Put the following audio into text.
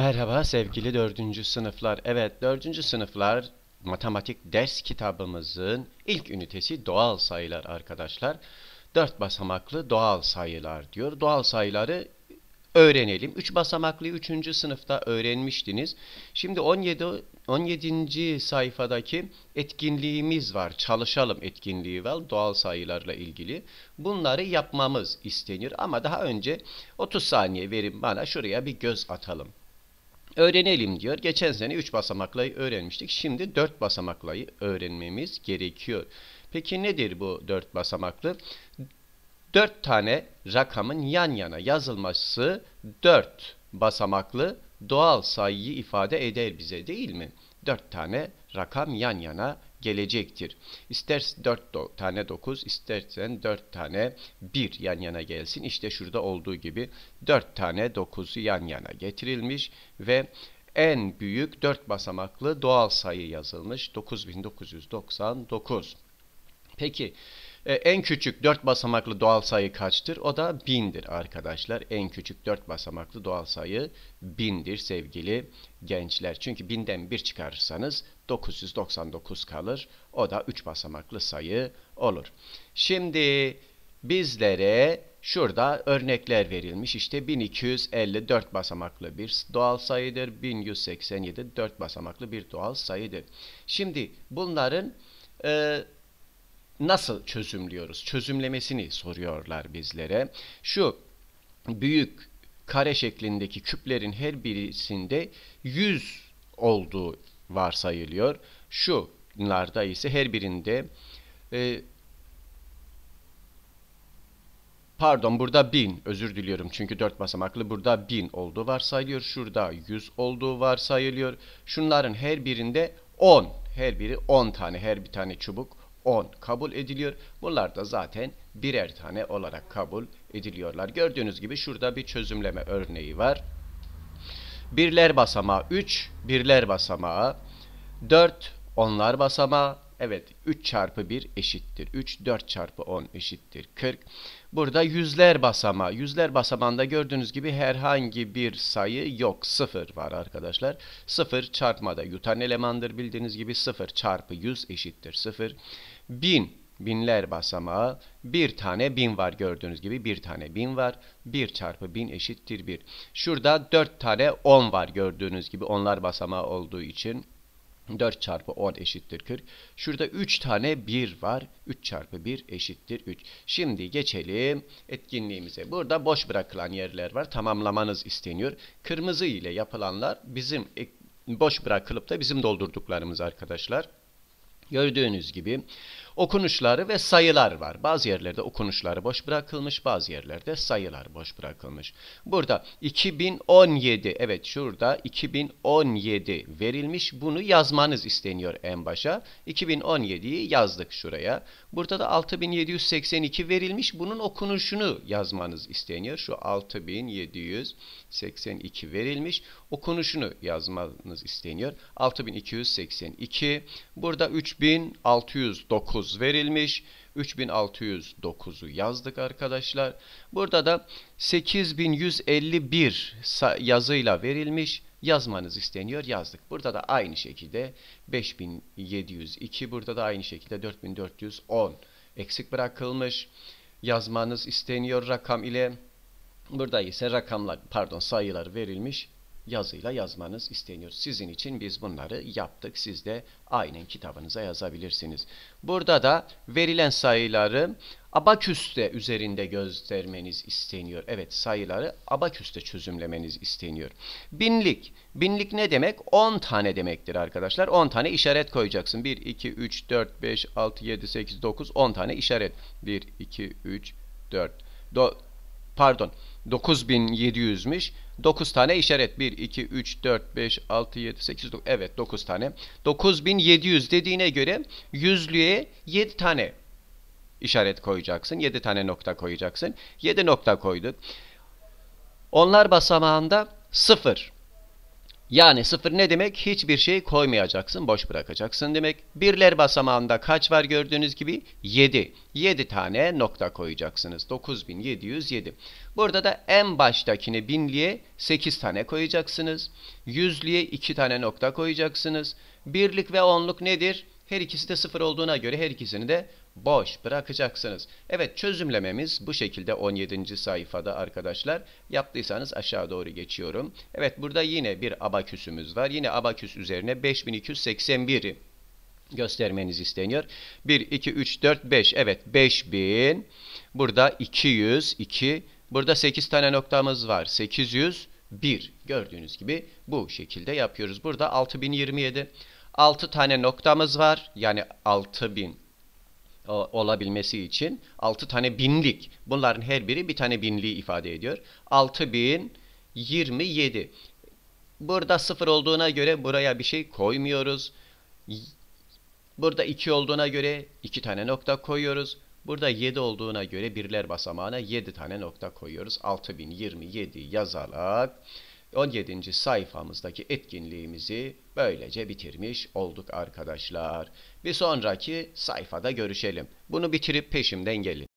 Merhaba sevgili dördüncü sınıflar. Evet dördüncü sınıflar matematik ders kitabımızın ilk ünitesi doğal sayılar arkadaşlar. Dört basamaklı doğal sayılar diyor. Doğal sayıları öğrenelim. Üç basamaklı üçüncü sınıfta öğrenmiştiniz. Şimdi 17 17. sayfadaki etkinliğimiz var. Çalışalım etkinliği var doğal sayılarla ilgili. Bunları yapmamız istenir ama daha önce 30 saniye verin bana şuraya bir göz atalım öğrenelim diyor. Geçen sene 3 basamaklayı öğrenmiştik. Şimdi 4 basamaklıyı öğrenmemiz gerekiyor. Peki nedir bu 4 basamaklı? 4 tane rakamın yan yana yazılması 4 basamaklı doğal sayıyı ifade eder bize değil mi? 4 tane rakam yan yana gelecektir. İster 4 do tane 9, istersen 4 tane 1 yan yana gelsin. İşte şurada olduğu gibi 4 tane 9'u yan yana getirilmiş ve en büyük 4 basamaklı doğal sayı yazılmış 9999. Peki e, en küçük 4 basamaklı doğal sayı kaçtır? O da 1000'dir arkadaşlar. En küçük 4 basamaklı doğal sayı 1000'dir sevgili gençler. Çünkü 1000'den 1 çıkarırsanız 999 kalır. O da 3 basamaklı sayı olur. Şimdi bizlere şurada örnekler verilmiş. İşte 1254 basamaklı bir doğal sayıdır. 1187 4 basamaklı bir doğal sayıdır. Şimdi bunların... E, nasıl çözümlüyoruz? Çözümlemesini soruyorlar bizlere. Şu büyük kare şeklindeki küplerin her birisinde 100 olduğu varsayılıyor. Şunlarda ise her birinde e, pardon burada 1000 özür diliyorum çünkü 4 basamaklı burada 1000 olduğu varsayılıyor. Şurada 100 olduğu varsayılıyor. Şunların her birinde 10 her biri 10 tane her bir tane çubuk 10 kabul ediliyor. Bunlar da zaten birer tane olarak kabul ediliyorlar. Gördüğünüz gibi şurada bir çözümleme örneği var. Birler basamağı 3, birler basamağı 4, onlar basamağı Evet 3 çarpı 1 eşittir. 3 4 çarpı 10 eşittir. 40. Burada yüzler basama. Yüzler basamanda gördüğünüz gibi herhangi bir sayı yok. 0 var arkadaşlar. 0 çarpmada yutan elemandır bildiğiniz gibi. 0 çarpı 100 eşittir 0. 1000 binler basamağı bir tane bin var gördüğünüz gibi bir tane bin var. Bir çarpı bin eşittir bir. Şurada dört tane on var gördüğünüz gibi onlar basamağı olduğu için 4 çarpı 10 eşittir 40. Şurada 3 tane 1 var. 3 çarpı 1 eşittir 3. Şimdi geçelim etkinliğimize. Burada boş bırakılan yerler var. Tamamlamanız isteniyor. Kırmızı ile yapılanlar bizim boş bırakılıp da bizim doldurduklarımız arkadaşlar. Gördüğünüz gibi okunuşları ve sayılar var. Bazı yerlerde okunuşları boş bırakılmış, bazı yerlerde sayılar boş bırakılmış. Burada 2017, evet şurada 2017 verilmiş. Bunu yazmanız isteniyor en başa. 2017'yi yazdık şuraya. Burada da 6782 verilmiş. Bunun okunuşunu yazmanız isteniyor. Şu 6782 verilmiş. Okunuşunu yazmanız isteniyor. 6282. Burada 3609 9 verilmiş. 3609'u yazdık arkadaşlar. Burada da 8151 yazıyla verilmiş. Yazmanız isteniyor. Yazdık. Burada da aynı şekilde 5702. Burada da aynı şekilde 4410 eksik bırakılmış. Yazmanız isteniyor rakam ile. Burada ise rakamlar pardon sayılar verilmiş yazıyla yazmanız isteniyor. Sizin için biz bunları yaptık. Siz de aynen kitabınıza yazabilirsiniz. Burada da verilen sayıları abaküste üzerinde göstermeniz isteniyor. Evet sayıları abaküste çözümlemeniz isteniyor. Binlik. Binlik ne demek? 10 tane demektir arkadaşlar. 10 tane işaret koyacaksın. 1, 2, 3, 4, 5, 6, 7, 8, 9, 10 tane işaret. 1, 2, 3, 4. Do pardon 9700'müş. 9 tane işaret. 1, 2, 3, 4, 5, 6, 7, 8, 9. Evet 9 tane. 9700 dediğine göre yüzlüğe 7 tane işaret koyacaksın. 7 tane nokta koyacaksın. 7 nokta koyduk. Onlar basamağında 0. Yani sıfır ne demek? Hiçbir şey koymayacaksın, boş bırakacaksın demek. Birler basamağında kaç var gördüğünüz gibi? 7. 7 tane nokta koyacaksınız. 9707. Burada da en baştakine binliğe 8 tane koyacaksınız. Yüzlüğe 2 tane nokta koyacaksınız. Birlik ve onluk nedir? Her ikisi de sıfır olduğuna göre her ikisini de boş bırakacaksınız. Evet çözümlememiz bu şekilde 17. sayfada arkadaşlar. Yaptıysanız aşağı doğru geçiyorum. Evet burada yine bir abaküsümüz var. Yine abaküs üzerine 5281 göstermeniz isteniyor. 1, 2, 3, 4, 5. Evet 5000. Burada 202. Burada 8 tane noktamız var. 801. Gördüğünüz gibi bu şekilde yapıyoruz. Burada 6027. 6 tane noktamız var. Yani 6000 olabilmesi için 6 tane binlik. Bunların her biri bir tane binliği ifade ediyor. 6027. Burada 0 olduğuna göre buraya bir şey koymuyoruz. Burada 2 olduğuna göre 2 tane nokta koyuyoruz. Burada 7 olduğuna göre birler basamağına 7 tane nokta koyuyoruz. 6027 yazarak 17. sayfamızdaki etkinliğimizi böylece bitirmiş olduk arkadaşlar. Bir sonraki sayfada görüşelim. Bunu bitirip peşimden gelin.